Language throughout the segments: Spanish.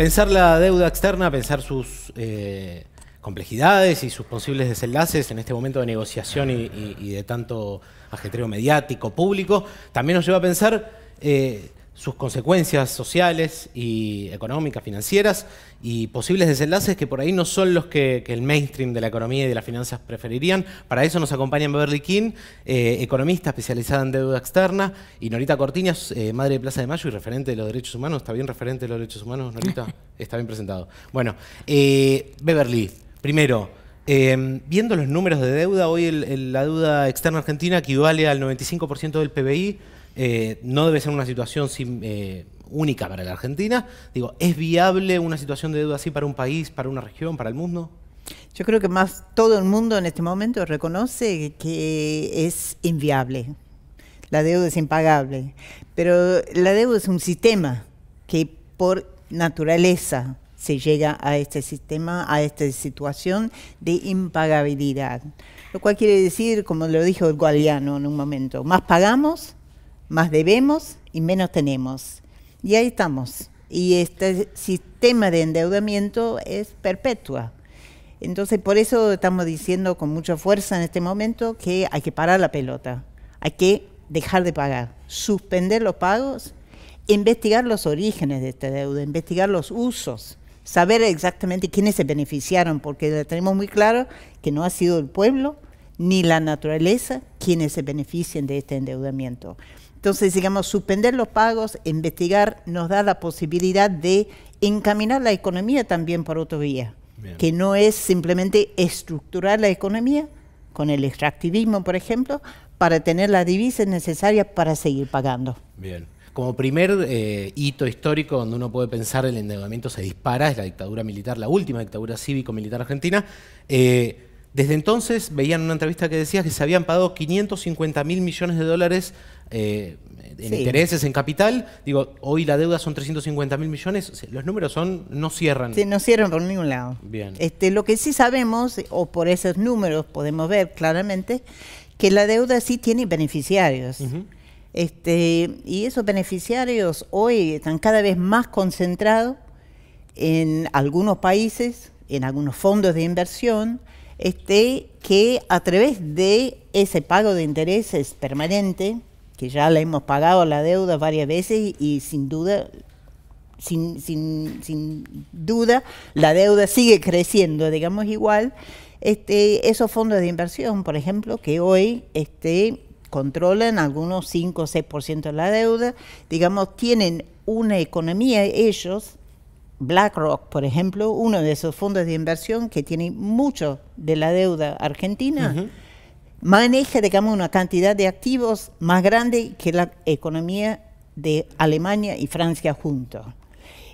Pensar la deuda externa, pensar sus eh, complejidades y sus posibles desenlaces en este momento de negociación y, de tanto ajetreo mediático, público, también nos lleva a pensar eh, sus consecuencias sociales y económicas, financieras y posibles desenlaces que por ahí no son los que, el mainstream de la economía y de las finanzas preferirían. Para eso nos acompañan Beverly King, eh, economista especializada en deuda externa, y Norita Cortiñas, eh, madre de Plaza de Mayo y referente de los derechos humanos. ¿Está bien referente de los derechos humanos, Norita? Está bien presentado. Bueno, eh, Beverly, primero, viendo los números de deuda, hoy la deuda externa argentina equivale al 95% del PBI, eh, no debe ser una situación eh, única para la Argentina. Digo, ¿es viable una situación de deuda así para un país, para una región, para el mundo? Yo creo que más todo el mundo en este momento reconoce que es inviable. La deuda es impagable. Pero la deuda es un sistema que por naturaleza se llega a este sistema, a esta situación de impagabilidad. Lo cual quiere decir, como lo dijo el Guadiano en un momento, más pagamos, más debemos y menos tenemos. Y ahí estamos. Y este sistema de endeudamiento es perpetua. Entonces, por eso estamos diciendo con mucha fuerza en este momento que hay que parar la pelota, hay que dejar de pagar, suspender los pagos, investigar los orígenes de esta deuda, investigar los usos, saber exactamente quiénes se beneficiaron, porque tenemos muy claro que no ha sido el pueblo ni la naturaleza quienes se benefician de este endeudamiento. Entonces, digamos, suspender los pagos, investigar, nos da la posibilidad de encaminar la economía también por otro vía, que no es simplemente estructurar la economía con el extractivismo, por ejemplo, para tener las divisas necesarias para seguir pagando. Bien. Como primer eh, hito histórico donde uno puede pensar el endeudamiento se dispara, es la dictadura militar, la última dictadura cívico-militar argentina. Eh, desde entonces veían una entrevista que decía que se habían pagado 550 mil millones de dólares eh, en intereses, en capital. Digo, hoy la deuda son 350 mil millones. Los números son no cierran. no cierran por ningún lado. Bien. Este, lo que sí sabemos, o por esos números podemos ver claramente, que la deuda sí tiene beneficiarios. este, y esos beneficiarios hoy están cada vez más concentrados en algunos países, en algunos fondos de inversión este, que a través de ese pago de intereses permanente, que ya le hemos pagado la deuda varias veces y sin duda, sin, sin, duda, la deuda sigue creciendo, digamos igual, este, esos fondos de inversión, por ejemplo, que hoy este, controlan algunos 5 o 6% de la deuda, digamos, tienen una economía ellos BlackRock, por ejemplo, uno de esos fondos de inversión que tiene mucho de la deuda argentina, maneja, digamos, una cantidad de activos más grande que la economía de Alemania y Francia juntos.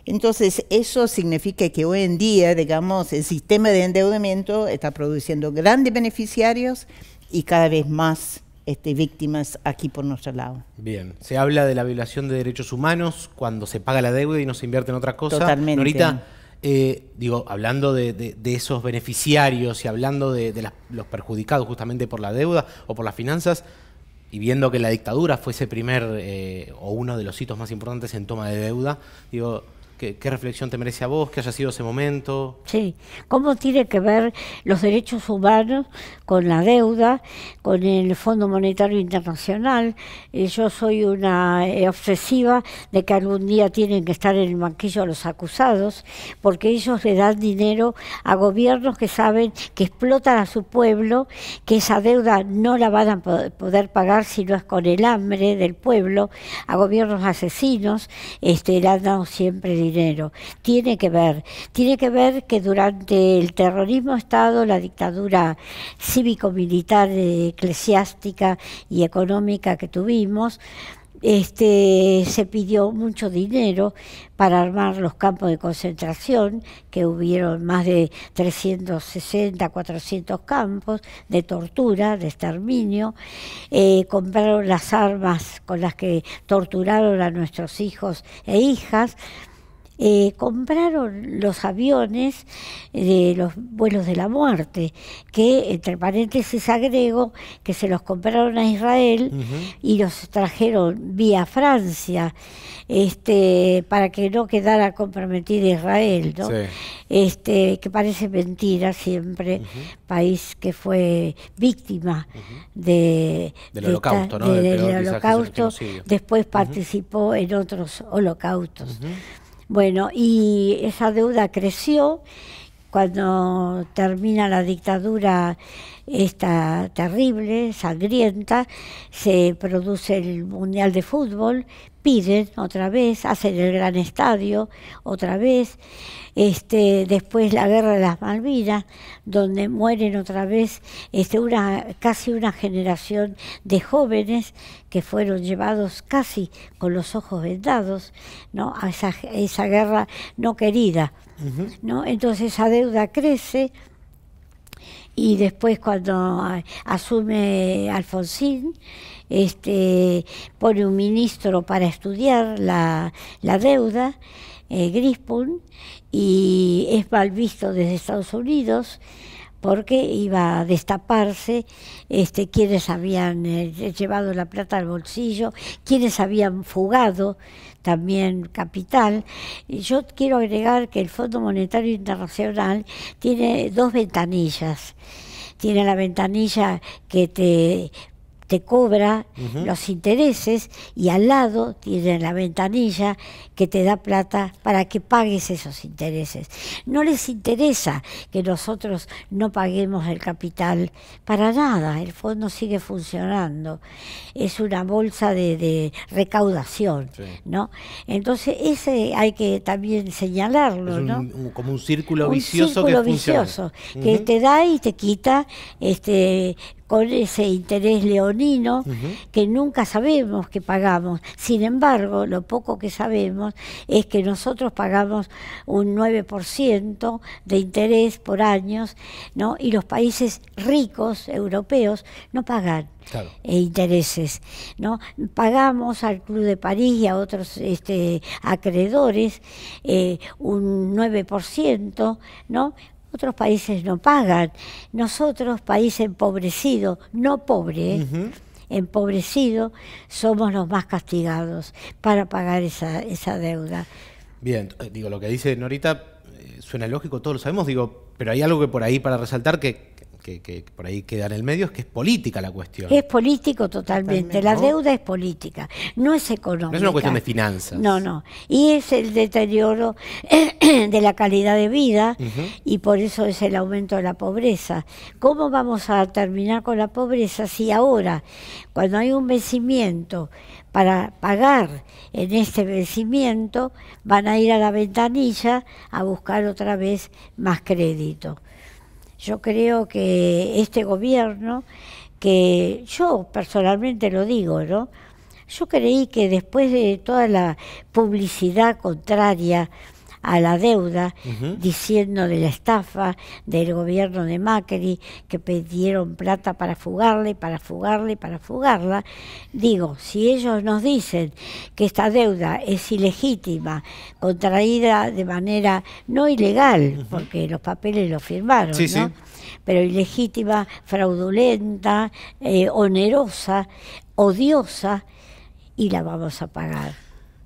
Entonces, eso significa que hoy en día, digamos, el sistema de endeudamiento está produciendo grandes beneficiarios y cada vez más este, víctimas aquí por nuestro lado. Bien, se habla de la violación de derechos humanos cuando se paga la deuda y no se invierte en otra cosa. Totalmente. Norita, eh, digo, hablando de, esos beneficiarios y hablando de, los perjudicados justamente por la deuda o por las finanzas, y viendo que la dictadura fue ese primer eh, o uno de los hitos más importantes en toma de deuda, digo, ¿Qué, reflexión te merece a vos? que haya sido ese momento? Sí, ¿cómo tiene que ver los derechos humanos con la deuda, con el Fondo Monetario Internacional? Eh, yo soy una eh, obsesiva de que algún día tienen que estar en el banquillo a los acusados, porque ellos le dan dinero a gobiernos que saben que explotan a su pueblo, que esa deuda no la van a poder pagar si no es con el hambre del pueblo, a gobiernos asesinos, este, le han dado siempre dinero dinero. Tiene que ver, tiene que ver que durante el terrorismo Estado, la dictadura cívico-militar, eclesiástica y económica que tuvimos, este, se pidió mucho dinero para armar los campos de concentración, que hubieron más de 360, 400 campos de tortura, de exterminio. Eh, compraron las armas con las que torturaron a nuestros hijos e hijas. Eh, compraron los aviones de los vuelos de la muerte, que entre paréntesis agrego que se los compraron a Israel y los trajeron vía Francia, este, para que no quedara comprometida Israel, ¿no? Este, que parece mentira siempre, país que fue víctima de, del del holocausto, después participó en otros holocaustos. Bueno, y esa deuda creció cuando termina la dictadura esta terrible, sangrienta, se produce el Mundial de Fútbol, piden otra vez, hacen el gran estadio otra vez, este, después la guerra de las Malvinas, donde mueren otra vez este, una, casi una generación de jóvenes que fueron llevados casi con los ojos vendados ¿no? a esa, guerra no querida. ¿no? Entonces esa deuda crece y después cuando asume Alfonsín, este, pone un ministro para estudiar la, deuda, eh, y es mal visto desde Estados Unidos porque iba a destaparse este, quienes habían eh, llevado la plata al bolsillo, quienes habían fugado también capital. y Yo quiero agregar que el Fondo Monetario Internacional tiene dos ventanillas. Tiene la ventanilla que te te cobra los intereses y al lado tiene la ventanilla que te da plata para que pagues esos intereses. No les interesa que nosotros no paguemos el capital para nada, el fondo sigue funcionando, es una bolsa de, recaudación, ¿no? Entonces ese hay que también señalarlo, como un círculo vicioso que vicioso que te da y te quita, este, con ese interés leonino que nunca sabemos que pagamos. Sin embargo, lo poco que sabemos es que nosotros pagamos un 9% de interés por años, ¿no? Y los países ricos europeos no pagan. Eh, intereses, ¿no? Pagamos al Club de París y a otros este, acreedores eh, un 9%, ¿no? otros países no pagan. Nosotros, país empobrecido, no pobre, ¿eh? empobrecido, somos los más castigados para pagar esa, esa deuda. Bien, eh, digo, lo que dice Norita eh, suena lógico, todos lo sabemos, digo, pero hay algo que por ahí para resaltar que que, por ahí queda en el medio es que es política la cuestión. Es político totalmente. La deuda es política, no es económica. No es una cuestión de finanzas. No, no. Y es el deterioro de la calidad de vida y por eso es el aumento de la pobreza. ¿Cómo vamos a terminar con la pobreza si ahora, cuando hay un vencimiento, para pagar en este vencimiento, van a ir a la ventanilla a buscar otra vez más crédito. Yo creo que este gobierno, que yo personalmente lo digo, ¿no? Yo creí que después de toda la publicidad contraria, a la deuda, diciendo de la estafa del gobierno de Macri, que pidieron plata para fugarle, para fugarle, para fugarla. Digo, si ellos nos dicen que esta deuda es ilegítima, contraída de manera no ilegal, porque los papeles lo firmaron, pero ilegítima, fraudulenta, eh, onerosa, odiosa, y la vamos a pagar.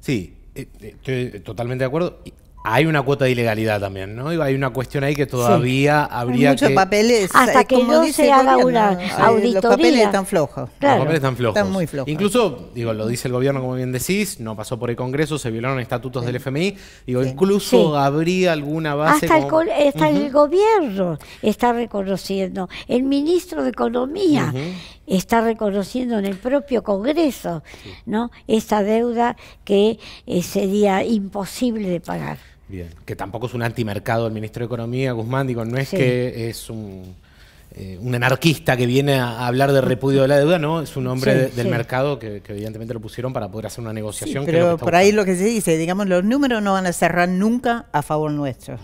Sí, eh, eh, estoy totalmente de acuerdo. Hay una cuota de ilegalidad también, ¿no? Hay una cuestión ahí que todavía habría Hay muchos papeles, hasta eh, que no se haga una eh, auditoría. Los papeles están flojos. Los papeles están flojos. muy flojos. Incluso, digo, lo dice el gobierno, como bien decís, no pasó por el Congreso, se violaron estatutos del FMI. Digo, incluso habría alguna base... Hasta, el, gobierno está reconociendo. El ministro de Economía... está reconociendo en el propio Congreso, ¿no? Esta deuda que eh, sería imposible de pagar. Que tampoco es un antimercado el ministro de Economía, Guzmán, digo, no es que es eh, un, anarquista que viene a hablar de repudio de la deuda, no, es un hombre del mercado que, evidentemente lo pusieron para poder hacer una negociación. pero por ahí lo que se dice, digamos, los números no van a cerrar nunca a favor nuestro.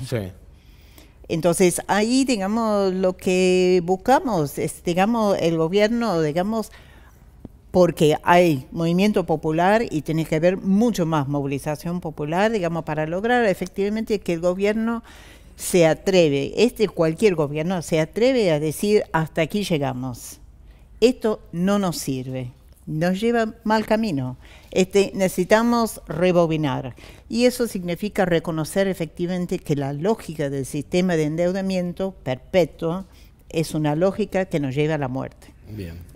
Entonces ahí, digamos, lo que buscamos es, digamos, el gobierno, digamos, porque hay movimiento popular y tiene que haber mucho más movilización popular, digamos, para lograr efectivamente que el gobierno se atreve, este cualquier gobierno se atreve a decir hasta aquí llegamos. Esto no nos sirve, nos lleva mal camino. Este, necesitamos rebobinar y eso significa reconocer efectivamente que la lógica del sistema de endeudamiento perpetuo es una lógica que nos lleva a la muerte.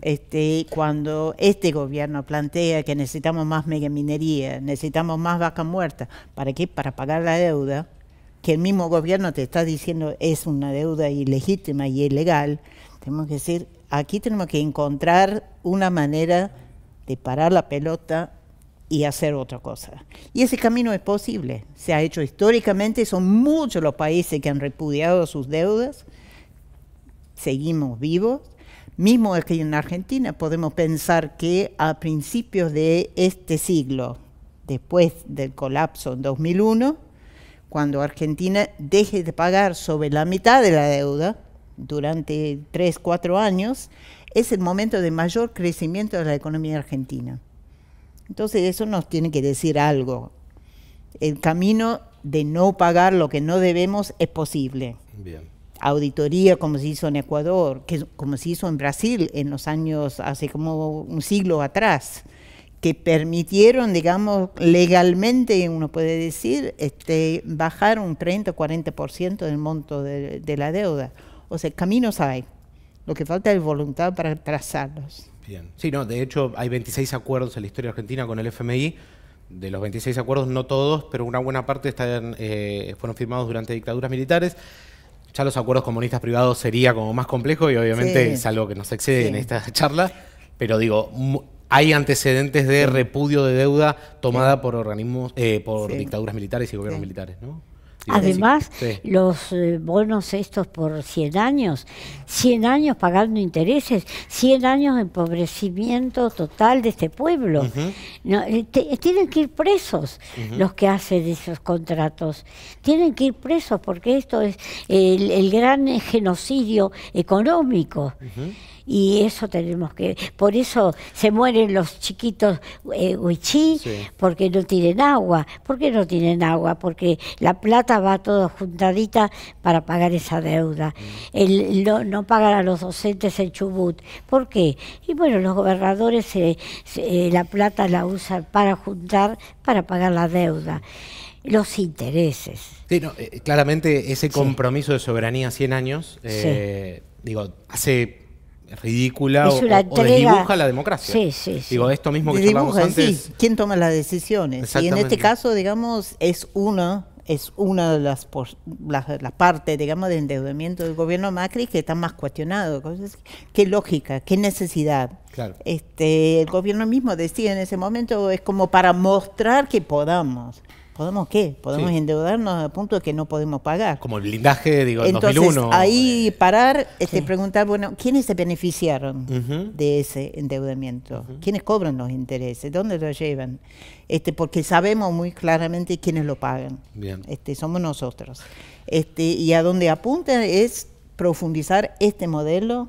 Este, cuando este gobierno plantea que necesitamos más megaminería, necesitamos más vaca muerta, ¿para qué? Para pagar la deuda, que el mismo gobierno te está diciendo es una deuda ilegítima y ilegal, tenemos que decir, aquí tenemos que encontrar una manera de parar la pelota y hacer otra cosa. Y ese camino es posible, se ha hecho históricamente, son muchos los países que han repudiado sus deudas, seguimos vivos Mismo que en Argentina podemos pensar que a principios de este siglo, después del colapso en 2001, cuando Argentina deje de pagar sobre la mitad de la deuda durante tres, cuatro años, es el momento de mayor crecimiento de la economía argentina. Entonces eso nos tiene que decir algo. El camino de no pagar lo que no debemos es posible. Bien auditoría como se hizo en Ecuador, que, como se hizo en Brasil en los años, hace como un siglo atrás, que permitieron, digamos, legalmente, uno puede decir, este, bajar un 30 o 40% del monto de, la deuda. O sea, caminos hay. Lo que falta es voluntad para trazarlos. Bien. Sí, de hecho hay 26 acuerdos en la historia argentina con el FMI. De los 26 acuerdos, no todos, pero una buena parte eh, fueron firmados durante dictaduras militares ya los acuerdos comunistas privados sería como más complejo y obviamente es algo que nos excede en esta charla, pero digo, hay antecedentes de repudio de deuda tomada por organismos, eh, por dictaduras militares y gobiernos militares, ¿no? Además, los eh, bonos estos por 100 años, 100 años pagando intereses, 100 años de empobrecimiento total de este pueblo. Eh, eh, tienen que ir presos los que hacen esos contratos. Tienen que ir presos porque esto es el, gran genocidio económico y eso tenemos que por eso se mueren los chiquitos huichí eh, porque no tienen agua ¿Por qué no tienen agua porque la plata va toda juntadita para pagar esa deuda mm. El, no, pagan a los docentes en Chubut ¿por qué? y bueno los gobernadores eh, eh, la plata la usan para juntar para pagar la deuda los intereses. claramente ese compromiso de soberanía 100 años, digo, hace ridícula o, o, la democracia. Sí, sí, Digo, esto mismo que dibuja, antes. ¿Quién toma las decisiones? Y en este caso, digamos, es una es una de las, las, partes, digamos, del endeudamiento del gobierno Macri que está más cuestionado. ¿Qué lógica? ¿Qué necesidad? Claro. Este, el gobierno mismo decía en ese momento, es como para mostrar que podamos. ¿Podemos qué? Podemos endeudarnos a punto de que no podemos pagar. Como el blindaje, digo, en 2001. ahí parar, este, preguntar, bueno, ¿quiénes se beneficiaron de ese endeudamiento? ¿Quiénes cobran los intereses? ¿Dónde los llevan? Este, porque sabemos muy claramente quiénes lo pagan. Bien. Este, somos nosotros. Este, y a donde apunta es profundizar este modelo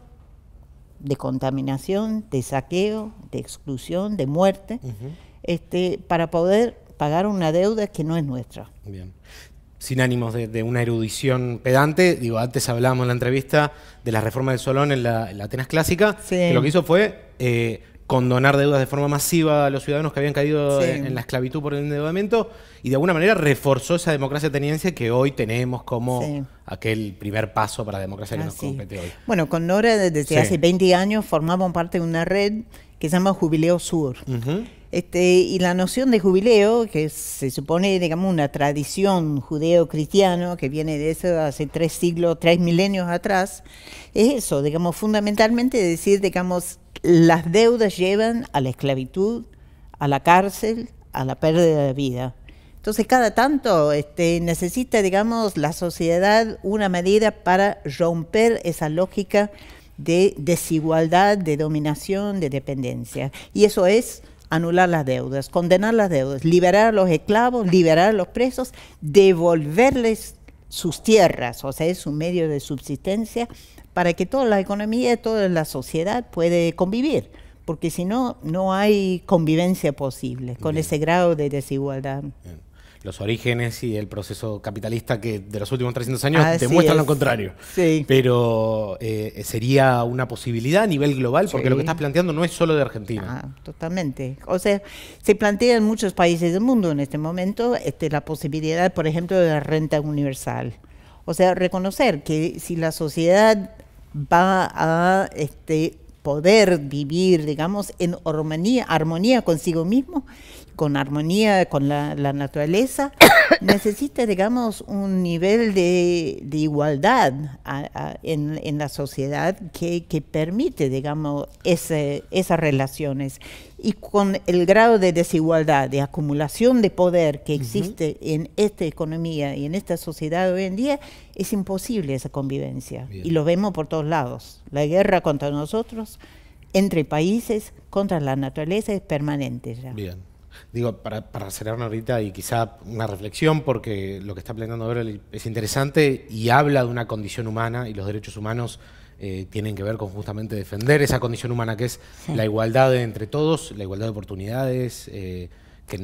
de contaminación, de saqueo, de exclusión, de muerte, este, para poder pagar una deuda que no es nuestra. Bien. Sin ánimos de, una erudición pedante, digo, antes hablábamos en la entrevista de la reforma del Solón en la, Atenas clásica, que lo que hizo fue eh, condonar deudas de forma masiva a los ciudadanos que habían caído en, la esclavitud por el endeudamiento y de alguna manera reforzó esa democracia ateniense que hoy tenemos como aquel primer paso para la democracia que nos compete hoy. Bueno, con Nora desde hace 20 años formamos parte de una red que se llama Jubileo Sur. Este, y la noción de jubileo, que se supone, digamos, una tradición judeo-cristiana que viene de eso hace tres siglos, tres milenios atrás, es eso, digamos, fundamentalmente decir, digamos, las deudas llevan a la esclavitud, a la cárcel, a la pérdida de vida. Entonces, cada tanto este, necesita, digamos, la sociedad una medida para romper esa lógica de desigualdad, de dominación, de dependencia. Y eso es anular las deudas, condenar las deudas, liberar a los esclavos, liberar a los presos, devolverles sus tierras, o sea, es un medio de subsistencia para que toda la economía, toda la sociedad puede convivir, porque si no, no hay convivencia posible con ese grado de desigualdad los orígenes y el proceso capitalista que de los últimos 300 años ah, demuestran lo contrario. Sí. Pero eh, sería una posibilidad a nivel global, porque lo que estás planteando no es solo de Argentina. Ah, totalmente. O sea, se plantea en muchos países del mundo en este momento este, la posibilidad, por ejemplo, de la renta universal. O sea, reconocer que si la sociedad va a este, poder vivir, digamos, en armonía consigo mismo, con armonía con la, naturaleza, necesita, digamos, un nivel de, igualdad en, la sociedad que, permite, digamos, esas relaciones. Y con el grado de desigualdad, de acumulación de poder que existe en esta economía y en esta sociedad hoy en día, es imposible esa convivencia. Y lo vemos por todos lados. La guerra contra nosotros, entre países, contra la naturaleza, es permanente ya digo, para, para cerrar ahorita y quizá una reflexión, porque lo que está planteando ahora es interesante y habla de una condición humana y los derechos humanos eh, tienen que ver con justamente defender esa condición humana que es la igualdad entre todos, la igualdad de oportunidades. Eh,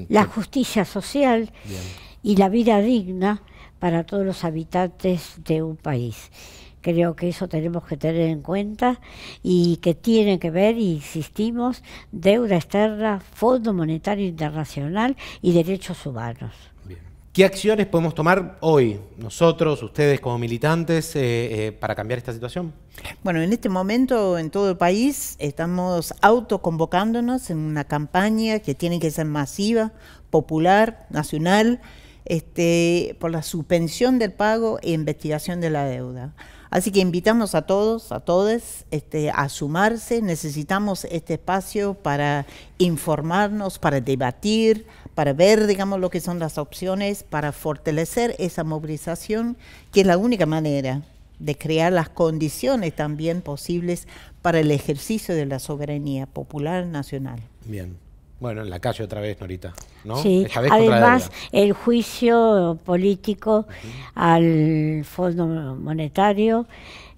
la justicia social y la vida digna para todos los habitantes de un país. Creo que eso tenemos que tener en cuenta y que tiene que ver, insistimos, deuda externa, Fondo Monetario Internacional y derechos humanos. ¿Qué acciones podemos tomar hoy, nosotros, ustedes como militantes, eh, eh, para cambiar esta situación? Bueno, en este momento en todo el país estamos autoconvocándonos en una campaña que tiene que ser masiva, popular, nacional, este, por la suspensión del pago e investigación de la deuda. Así que invitamos a todos, a todas este, a sumarse. Necesitamos este espacio para informarnos, para debatir, para ver, digamos, lo que son las opciones, para fortalecer esa movilización, que es la única manera de crear las condiciones también posibles para el ejercicio de la soberanía popular nacional. Bien. Bueno, en la calle otra vez, Norita. ¿no? Sí, además el juicio político al Fondo Monetario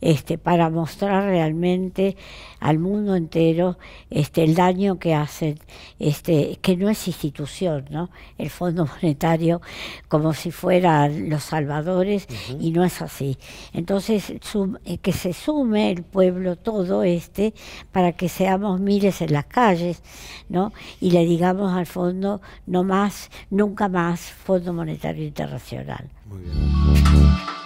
este, para mostrar realmente al mundo entero este, el daño que hacen, este, que no es institución, El Fondo Monetario como si fueran los salvadores y no es así. Entonces, eh, que se sume el pueblo todo este para que seamos miles en las calles, ¿no? Y le digamos al fondo, no más, nunca más, Fondo Monetario Internacional. Muy